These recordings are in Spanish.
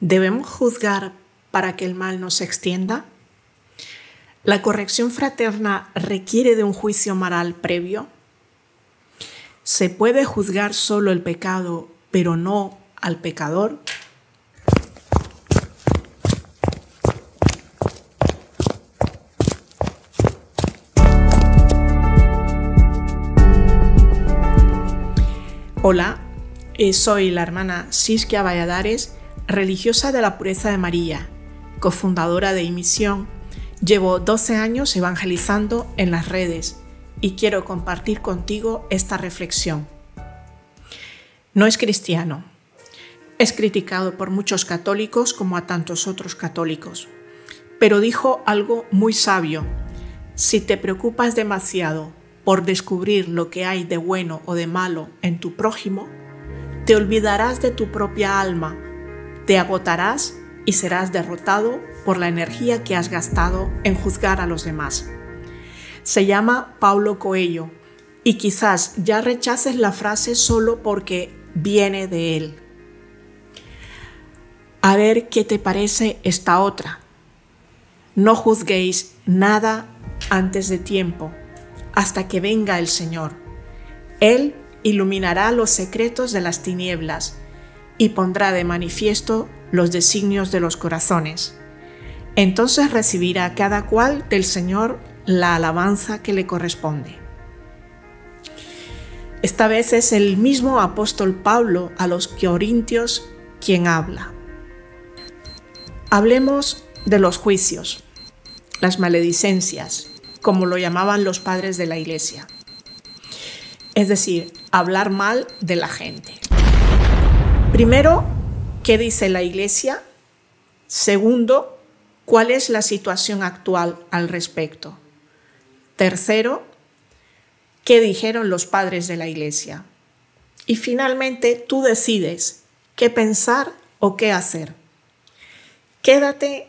¿Debemos juzgar para que el mal no se extienda? ¿La corrección fraterna requiere de un juicio moral previo? ¿Se puede juzgar solo el pecado, pero no al pecador? Hola, eh, soy la hermana Siskia Valladares religiosa de la pureza de María, cofundadora de Imisión, llevo 12 años evangelizando en las redes y quiero compartir contigo esta reflexión. No es cristiano. Es criticado por muchos católicos como a tantos otros católicos. Pero dijo algo muy sabio. Si te preocupas demasiado por descubrir lo que hay de bueno o de malo en tu prójimo, te olvidarás de tu propia alma te agotarás y serás derrotado por la energía que has gastado en juzgar a los demás. Se llama Paulo Coelho y quizás ya rechaces la frase solo porque viene de él. A ver qué te parece esta otra. No juzguéis nada antes de tiempo, hasta que venga el Señor. Él iluminará los secretos de las tinieblas y pondrá de manifiesto los designios de los corazones. Entonces recibirá cada cual del Señor la alabanza que le corresponde. Esta vez es el mismo apóstol Pablo a los corintios quien habla. Hablemos de los juicios, las maledicencias, como lo llamaban los padres de la iglesia. Es decir, hablar mal de la gente. Primero, ¿qué dice la Iglesia? Segundo, ¿cuál es la situación actual al respecto? Tercero, ¿qué dijeron los padres de la Iglesia? Y finalmente, tú decides qué pensar o qué hacer. Quédate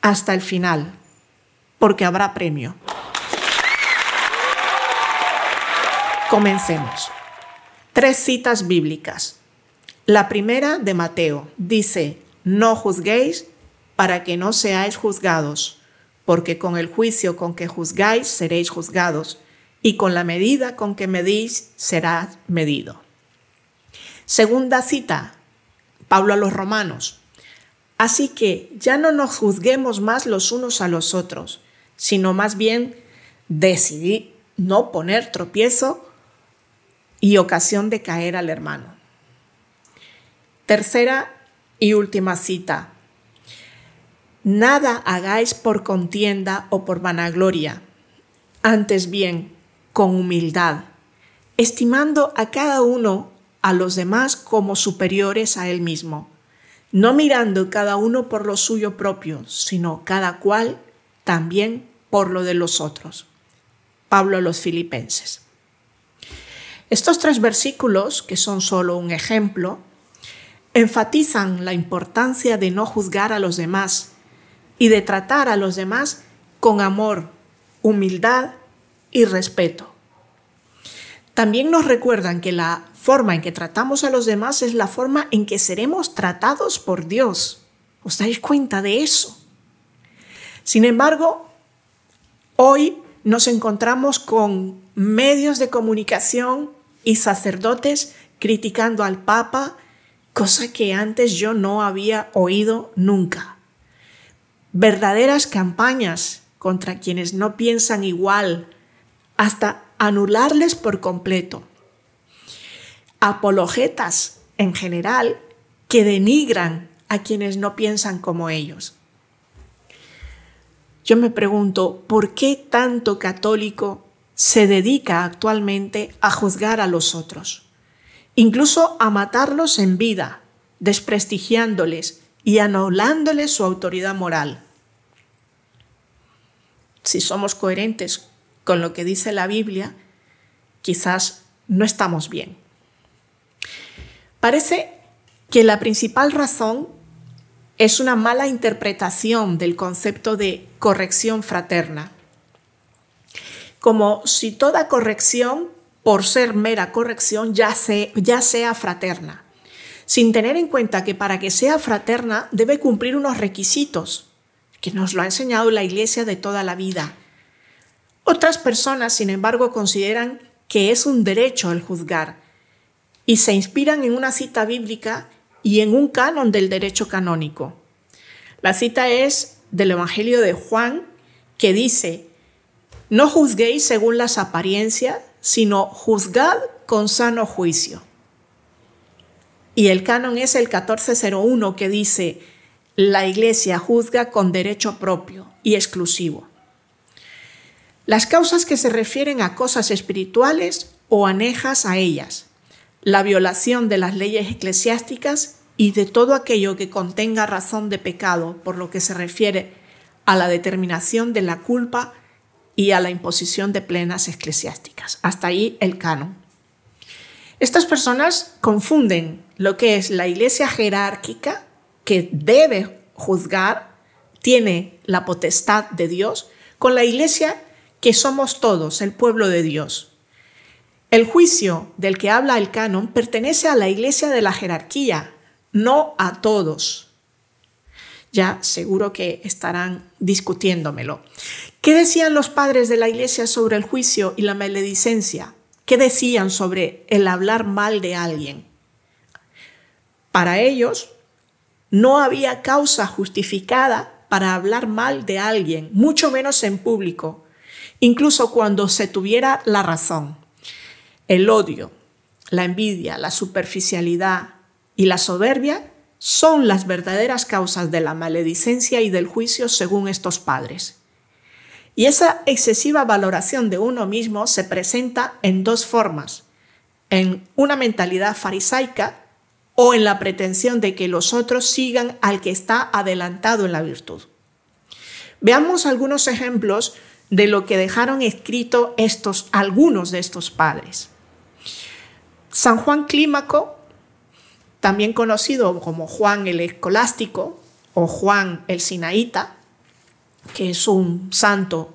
hasta el final, porque habrá premio. Comencemos. Tres citas bíblicas. La primera de Mateo dice, no juzguéis para que no seáis juzgados, porque con el juicio con que juzgáis seréis juzgados, y con la medida con que medís será medido. Segunda cita, Pablo a los romanos. Así que ya no nos juzguemos más los unos a los otros, sino más bien decidí no poner tropiezo y ocasión de caer al hermano. Tercera y última cita. Nada hagáis por contienda o por vanagloria, antes bien, con humildad, estimando a cada uno a los demás como superiores a él mismo, no mirando cada uno por lo suyo propio, sino cada cual también por lo de los otros. Pablo a los Filipenses. Estos tres versículos, que son solo un ejemplo, enfatizan la importancia de no juzgar a los demás y de tratar a los demás con amor, humildad y respeto. También nos recuerdan que la forma en que tratamos a los demás es la forma en que seremos tratados por Dios. ¿Os dais cuenta de eso? Sin embargo, hoy nos encontramos con medios de comunicación y sacerdotes criticando al Papa cosa que antes yo no había oído nunca. Verdaderas campañas contra quienes no piensan igual, hasta anularles por completo. Apologetas en general que denigran a quienes no piensan como ellos. Yo me pregunto, ¿por qué tanto católico se dedica actualmente a juzgar a los otros? incluso a matarlos en vida, desprestigiándoles y anulándoles su autoridad moral. Si somos coherentes con lo que dice la Biblia, quizás no estamos bien. Parece que la principal razón es una mala interpretación del concepto de corrección fraterna, como si toda corrección por ser mera corrección, ya, sea fraterna, sin tener en cuenta que para que sea fraterna debe cumplir unos requisitos, que nos lo ha enseñado la Iglesia de toda la vida. Otras personas, sin embargo, consideran que es un derecho el juzgar y se inspiran en una cita bíblica y en un canon del derecho canónico. La cita es del Evangelio de Juan que dice, no juzguéis según las apariencias, sino juzgad con sano juicio. Y el canon es el 1401 que dice, la Iglesia juzga con derecho propio y exclusivo. Las causas que se refieren a cosas espirituales o anejas a ellas, la violación de las leyes eclesiásticas y de todo aquello que contenga razón de pecado por lo que se refiere a la determinación de la culpa y a la imposición de plenas eclesiásticas. Hasta ahí el canon. Estas personas confunden lo que es la iglesia jerárquica, que debe juzgar, tiene la potestad de Dios, con la iglesia que somos todos, el pueblo de Dios. El juicio del que habla el canon pertenece a la iglesia de la jerarquía, no a todos. Ya seguro que estarán discutiéndomelo. ¿Qué decían los padres de la iglesia sobre el juicio y la maledicencia? ¿Qué decían sobre el hablar mal de alguien? Para ellos, no había causa justificada para hablar mal de alguien, mucho menos en público, incluso cuando se tuviera la razón. El odio, la envidia, la superficialidad y la soberbia son las verdaderas causas de la maledicencia y del juicio según estos padres. Y esa excesiva valoración de uno mismo se presenta en dos formas, en una mentalidad farisaica o en la pretensión de que los otros sigan al que está adelantado en la virtud. Veamos algunos ejemplos de lo que dejaron escrito estos algunos de estos padres. San Juan Clímaco, también conocido como Juan el Escolástico o Juan el Sinaíta, que es un santo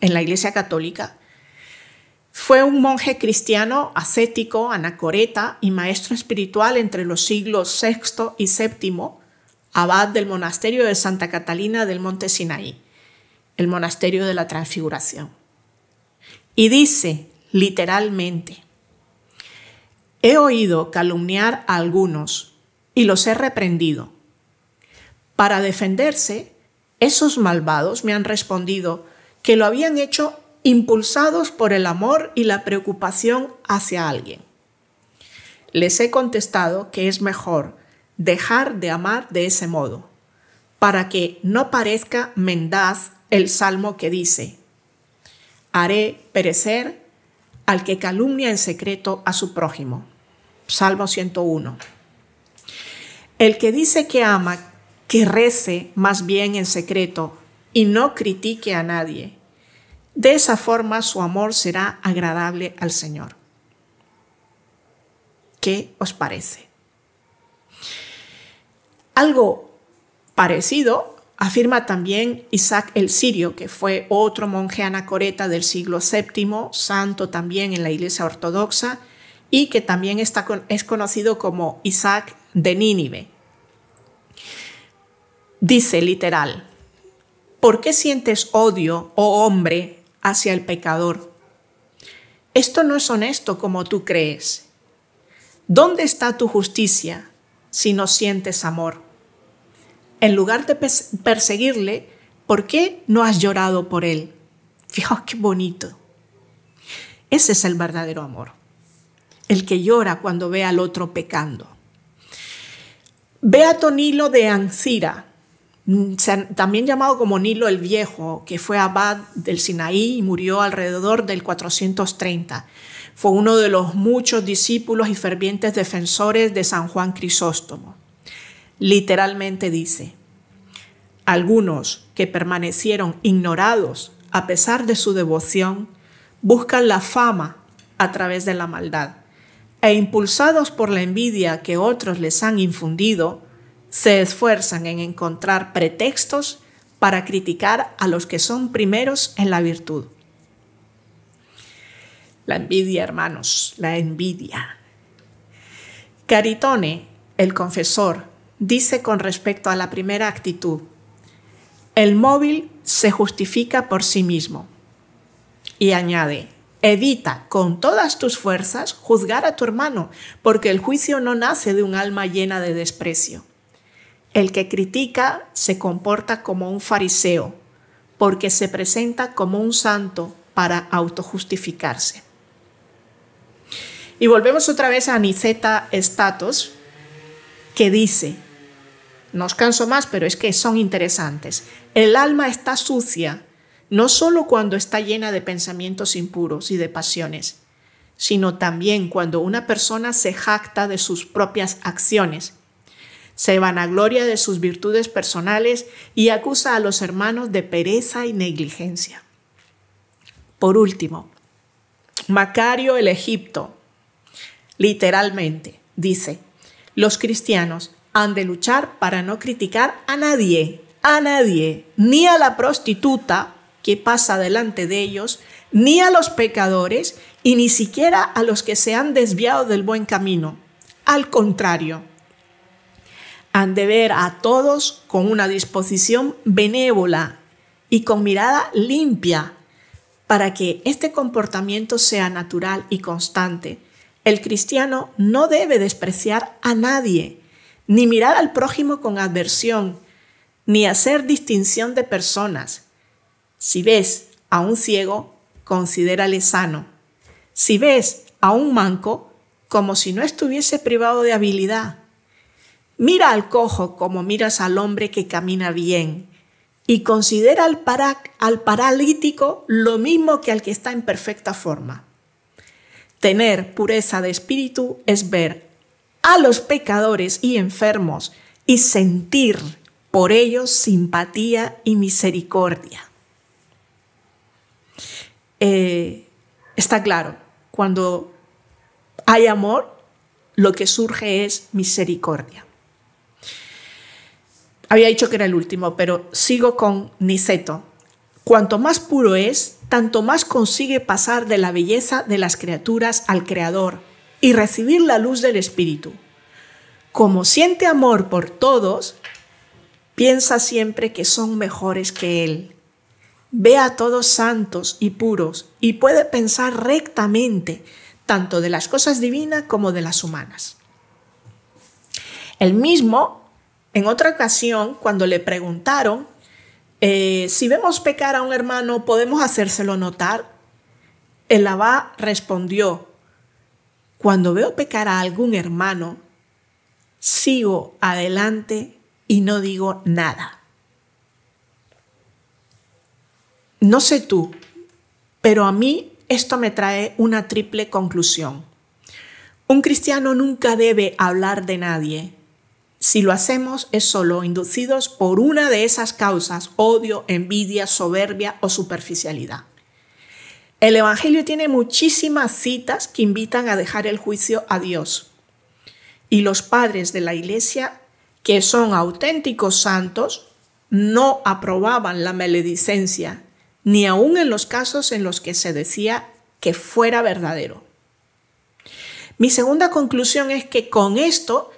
en la Iglesia Católica, fue un monje cristiano, ascético, anacoreta y maestro espiritual entre los siglos VI y VII, abad del monasterio de Santa Catalina del Monte Sinaí, el monasterio de la Transfiguración. Y dice literalmente, he oído calumniar a algunos y los he reprendido. Para defenderse, esos malvados me han respondido que lo habían hecho impulsados por el amor y la preocupación hacia alguien. Les he contestado que es mejor dejar de amar de ese modo, para que no parezca mendaz el salmo que dice, haré perecer al que calumnia en secreto a su prójimo. Salmo 101. El que dice que ama que rece más bien en secreto y no critique a nadie. De esa forma su amor será agradable al Señor. ¿Qué os parece? Algo parecido afirma también Isaac el Sirio, que fue otro monje anacoreta del siglo VII, santo también en la Iglesia Ortodoxa, y que también está es conocido como Isaac de Nínive. Dice literal, ¿por qué sientes odio, oh hombre, hacia el pecador? Esto no es honesto como tú crees. ¿Dónde está tu justicia si no sientes amor? En lugar de perseguirle, ¿por qué no has llorado por él? Fijaos oh, qué bonito. Ese es el verdadero amor, el que llora cuando ve al otro pecando. Ve a Tonilo de Ancira, Mm, también llamado como Nilo el Viejo, que fue abad del Sinaí y murió alrededor del 430. Fue uno de los muchos discípulos y fervientes defensores de San Juan Crisóstomo. Literalmente dice, algunos que permanecieron ignorados a pesar de su devoción, buscan la fama a través de la maldad e impulsados por la envidia que otros les han infundido, se esfuerzan en encontrar pretextos para criticar a los que son primeros en la virtud. La envidia, hermanos, la envidia. Caritone, el confesor, dice con respecto a la primera actitud, el móvil se justifica por sí mismo. Y añade, evita con todas tus fuerzas juzgar a tu hermano, porque el juicio no nace de un alma llena de desprecio. El que critica se comporta como un fariseo, porque se presenta como un santo para autojustificarse. Y volvemos otra vez a Niceta Status, que dice, no os canso más, pero es que son interesantes, el alma está sucia no solo cuando está llena de pensamientos impuros y de pasiones, sino también cuando una persona se jacta de sus propias acciones se vanagloria de sus virtudes personales y acusa a los hermanos de pereza y negligencia. Por último, Macario el Egipto, literalmente, dice, los cristianos han de luchar para no criticar a nadie, a nadie, ni a la prostituta que pasa delante de ellos, ni a los pecadores, y ni siquiera a los que se han desviado del buen camino. Al contrario, han de ver a todos con una disposición benévola y con mirada limpia para que este comportamiento sea natural y constante. El cristiano no debe despreciar a nadie, ni mirar al prójimo con adversión, ni hacer distinción de personas. Si ves a un ciego, considérale sano. Si ves a un manco, como si no estuviese privado de habilidad Mira al cojo como miras al hombre que camina bien y considera al, paralítico lo mismo que al que está en perfecta forma. Tener pureza de espíritu es ver a los pecadores y enfermos y sentir por ellos simpatía y misericordia. Eh, está claro, cuando hay amor, lo que surge es misericordia. Había dicho que era el último, pero sigo con Niceto. Cuanto más puro es, tanto más consigue pasar de la belleza de las criaturas al Creador y recibir la luz del Espíritu. Como siente amor por todos, piensa siempre que son mejores que Él. Ve a todos santos y puros y puede pensar rectamente tanto de las cosas divinas como de las humanas. El mismo en otra ocasión, cuando le preguntaron, eh, si vemos pecar a un hermano, ¿podemos hacérselo notar? El abá respondió, cuando veo pecar a algún hermano, sigo adelante y no digo nada. No sé tú, pero a mí esto me trae una triple conclusión. Un cristiano nunca debe hablar de nadie, si lo hacemos es solo inducidos por una de esas causas, odio, envidia, soberbia o superficialidad. El Evangelio tiene muchísimas citas que invitan a dejar el juicio a Dios. Y los padres de la Iglesia, que son auténticos santos, no aprobaban la maledicencia, ni aun en los casos en los que se decía que fuera verdadero. Mi segunda conclusión es que con esto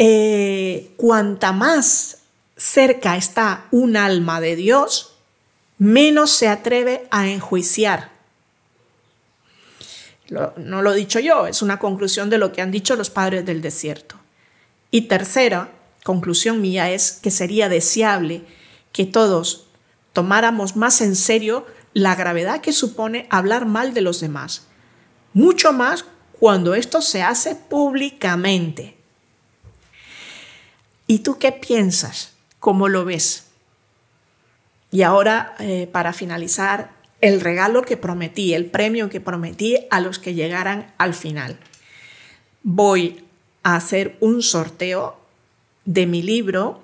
eh, cuanta más cerca está un alma de Dios, menos se atreve a enjuiciar. no lo he dicho yo, es una conclusión de lo que han dicho los padres del desierto. Y tercera conclusión mía es que sería deseable que todos tomáramos más en serio la gravedad que supone hablar mal de los demás, mucho más cuando esto se hace públicamente. ¿Y tú qué piensas? ¿Cómo lo ves? Y ahora, eh, para finalizar, el regalo que prometí, el premio que prometí a los que llegaran al final. Voy a hacer un sorteo de mi libro,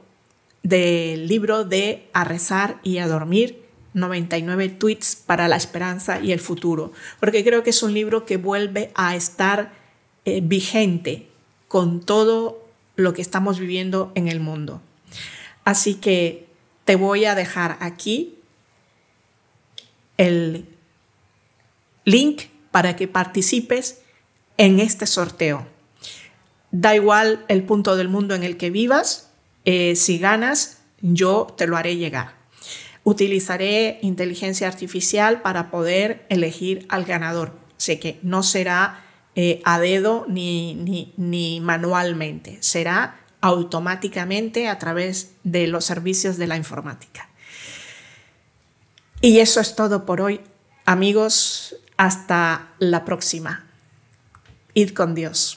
del libro de A rezar y a dormir, 99 tweets para la esperanza y el futuro, porque creo que es un libro que vuelve a estar eh, vigente con todo lo que estamos viviendo en el mundo. Así que te voy a dejar aquí el link para que participes en este sorteo. Da igual el punto del mundo en el que vivas, eh, si ganas, yo te lo haré llegar. Utilizaré inteligencia artificial para poder elegir al ganador. Sé que no será eh, a dedo ni, ni, ni manualmente, será automáticamente a través de los servicios de la informática. Y eso es todo por hoy, amigos. Hasta la próxima. Id con Dios.